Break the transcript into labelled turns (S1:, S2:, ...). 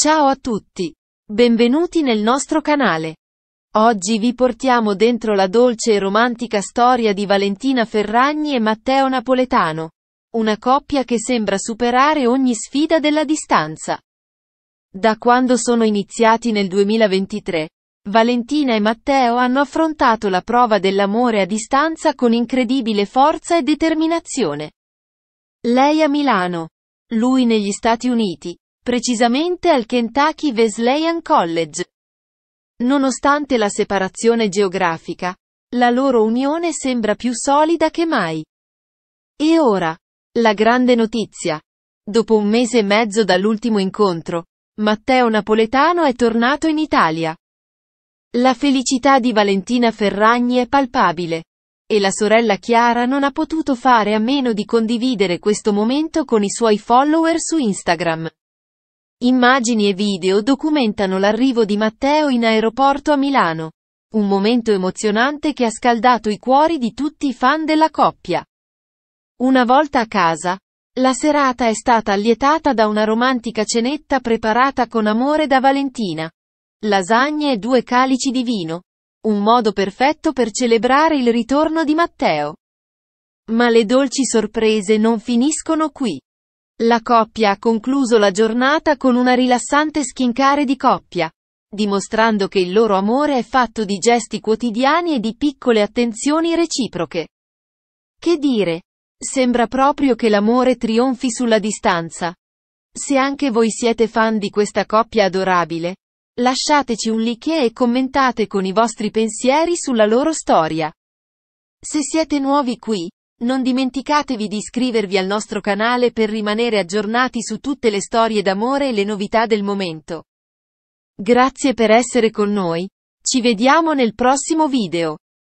S1: Ciao a tutti! Benvenuti nel nostro canale. Oggi vi portiamo dentro la dolce e romantica storia di Valentina Ferragni e Matteo Napoletano. Una coppia che sembra superare ogni sfida della distanza. Da quando sono iniziati nel 2023, Valentina e Matteo hanno affrontato la prova dell'amore a distanza con incredibile forza e determinazione. Lei a Milano, lui negli Stati Uniti, precisamente al Kentucky Wesleyan College. Nonostante la separazione geografica, la loro unione sembra più solida che mai. E ora, la grande notizia. Dopo un mese e mezzo dall'ultimo incontro, Matteo Napoletano è tornato in Italia. La felicità di Valentina Ferragni è palpabile. E la sorella Chiara non ha potuto fare a meno di condividere questo momento con i suoi follower su Instagram. Immagini e video documentano l'arrivo di Matteo in aeroporto a Milano. Un momento emozionante che ha scaldato i cuori di tutti i fan della coppia. Una volta a casa, la serata è stata allietata da una romantica cenetta preparata con amore da Valentina. Lasagne e due calici di vino. Un modo perfetto per celebrare il ritorno di Matteo. Ma le dolci sorprese non finiscono qui. La coppia ha concluso la giornata con una rilassante skincare di coppia, dimostrando che il loro amore è fatto di gesti quotidiani e di piccole attenzioni reciproche. Che dire? Sembra proprio che l'amore trionfi sulla distanza. Se anche voi siete fan di questa coppia adorabile, lasciateci un like e commentate con i vostri pensieri sulla loro storia. Se siete nuovi qui, non dimenticatevi di iscrivervi al nostro canale per rimanere aggiornati su tutte le storie d'amore e le novità del momento. Grazie per essere con noi. Ci vediamo nel prossimo video.